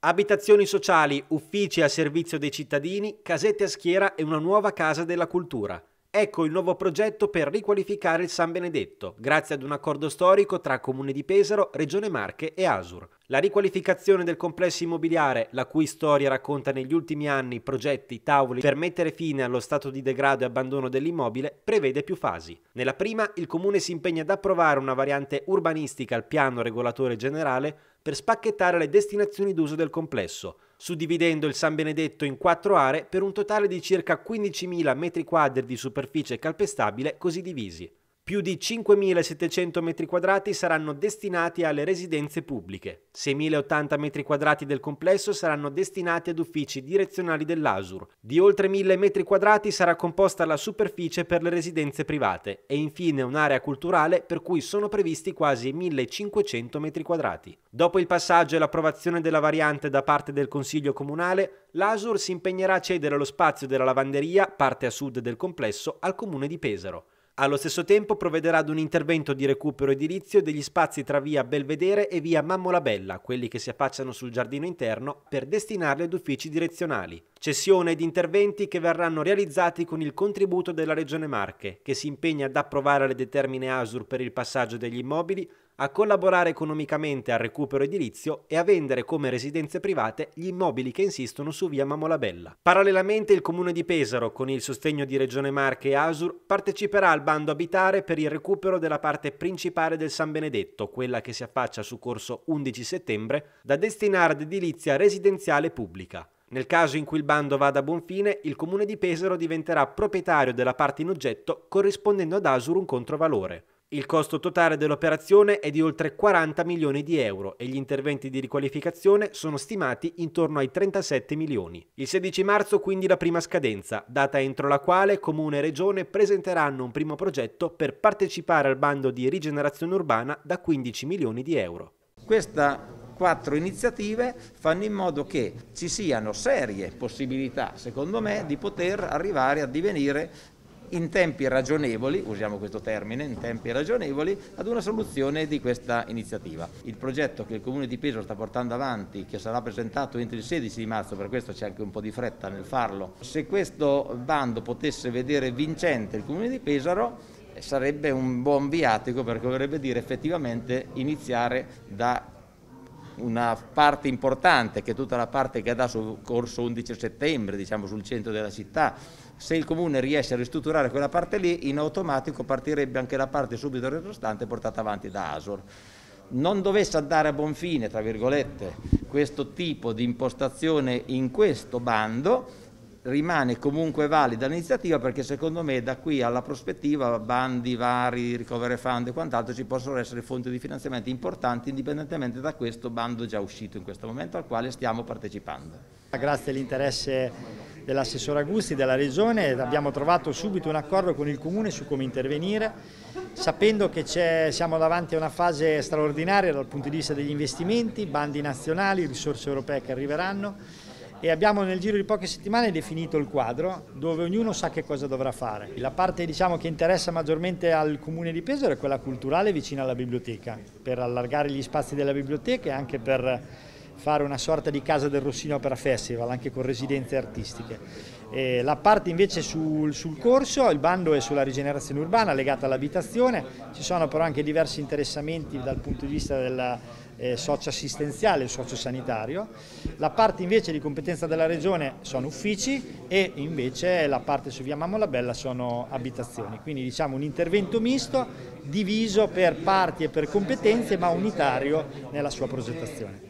Abitazioni sociali, uffici a servizio dei cittadini, casette a schiera e una nuova casa della cultura. Ecco il nuovo progetto per riqualificare il San Benedetto, grazie ad un accordo storico tra Comune di Pesaro, Regione Marche e Asur. La riqualificazione del complesso immobiliare, la cui storia racconta negli ultimi anni progetti, tavoli per mettere fine allo stato di degrado e abbandono dell'immobile, prevede più fasi. Nella prima, il Comune si impegna ad approvare una variante urbanistica al piano regolatore generale per spacchettare le destinazioni d'uso del complesso, suddividendo il San Benedetto in quattro aree per un totale di circa 15.000 m2 di superficie calpestabile così divisi. Più di 5.700 m2 saranno destinati alle residenze pubbliche. 6.080 m2 del complesso saranno destinati ad uffici direzionali dell'ASUR. Di oltre 1.000 m2 sarà composta la superficie per le residenze private e infine un'area culturale per cui sono previsti quasi 1.500 m2. Dopo il passaggio e l'approvazione della variante da parte del Consiglio Comunale, l'ASUR si impegnerà a cedere lo spazio della lavanderia, parte a sud del complesso, al Comune di Pesaro. Allo stesso tempo provvederà ad un intervento di recupero edilizio degli spazi tra via Belvedere e via Mammola Bella, quelli che si affacciano sul giardino interno, per destinarli ad uffici direzionali. Cessione ed interventi che verranno realizzati con il contributo della Regione Marche, che si impegna ad approvare le determine ASUR per il passaggio degli immobili, a collaborare economicamente al recupero edilizio e a vendere come residenze private gli immobili che insistono su via Mamolabella. Parallelamente il comune di Pesaro, con il sostegno di Regione Marche e Asur, parteciperà al bando abitare per il recupero della parte principale del San Benedetto, quella che si affaccia su corso 11 settembre, da destinare ad edilizia residenziale pubblica. Nel caso in cui il bando vada a buon fine, il comune di Pesaro diventerà proprietario della parte in oggetto corrispondendo ad Asur un controvalore. Il costo totale dell'operazione è di oltre 40 milioni di euro e gli interventi di riqualificazione sono stimati intorno ai 37 milioni. Il 16 marzo quindi la prima scadenza, data entro la quale Comune e Regione presenteranno un primo progetto per partecipare al bando di rigenerazione urbana da 15 milioni di euro. Questa quattro iniziative fanno in modo che ci siano serie possibilità, secondo me, di poter arrivare a divenire in tempi ragionevoli, usiamo questo termine, in tempi ragionevoli, ad una soluzione di questa iniziativa. Il progetto che il Comune di Pesaro sta portando avanti, che sarà presentato entro il 16 di marzo, per questo c'è anche un po' di fretta nel farlo, se questo bando potesse vedere vincente il Comune di Pesaro, eh, sarebbe un buon viatico perché vorrebbe dire effettivamente iniziare da una parte importante che è tutta la parte che dà su corso 11 settembre, diciamo sul centro della città, se il comune riesce a ristrutturare quella parte lì, in automatico partirebbe anche la parte subito retrostante portata avanti da Asor. Non dovesse andare a buon fine, tra virgolette, questo tipo di impostazione in questo bando, rimane comunque valida l'iniziativa perché secondo me da qui alla prospettiva bandi vari, recovery fund e quant'altro ci possono essere fonti di finanziamento importanti indipendentemente da questo bando già uscito in questo momento al quale stiamo partecipando. Grazie all'interesse dell'assessore Agusti della Regione abbiamo trovato subito un accordo con il Comune su come intervenire sapendo che siamo davanti a una fase straordinaria dal punto di vista degli investimenti, bandi nazionali, risorse europee che arriveranno e abbiamo nel giro di poche settimane definito il quadro dove ognuno sa che cosa dovrà fare. La parte diciamo, che interessa maggiormente al comune di Pesaro è quella culturale vicina alla biblioteca, per allargare gli spazi della biblioteca e anche per fare una sorta di casa del Rossino Opera Festival, anche con residenze artistiche. E la parte invece sul, sul, corso, il bando è sulla rigenerazione urbana legata all'abitazione, ci sono però anche diversi interessamenti dal punto di vista del eh, socioassistenziale socio sanitario. La parte invece di competenza della regione sono uffici e invece la parte su via Mamola Bella sono abitazioni, quindi diciamo un intervento misto diviso per parti e per competenze ma unitario nella sua progettazione.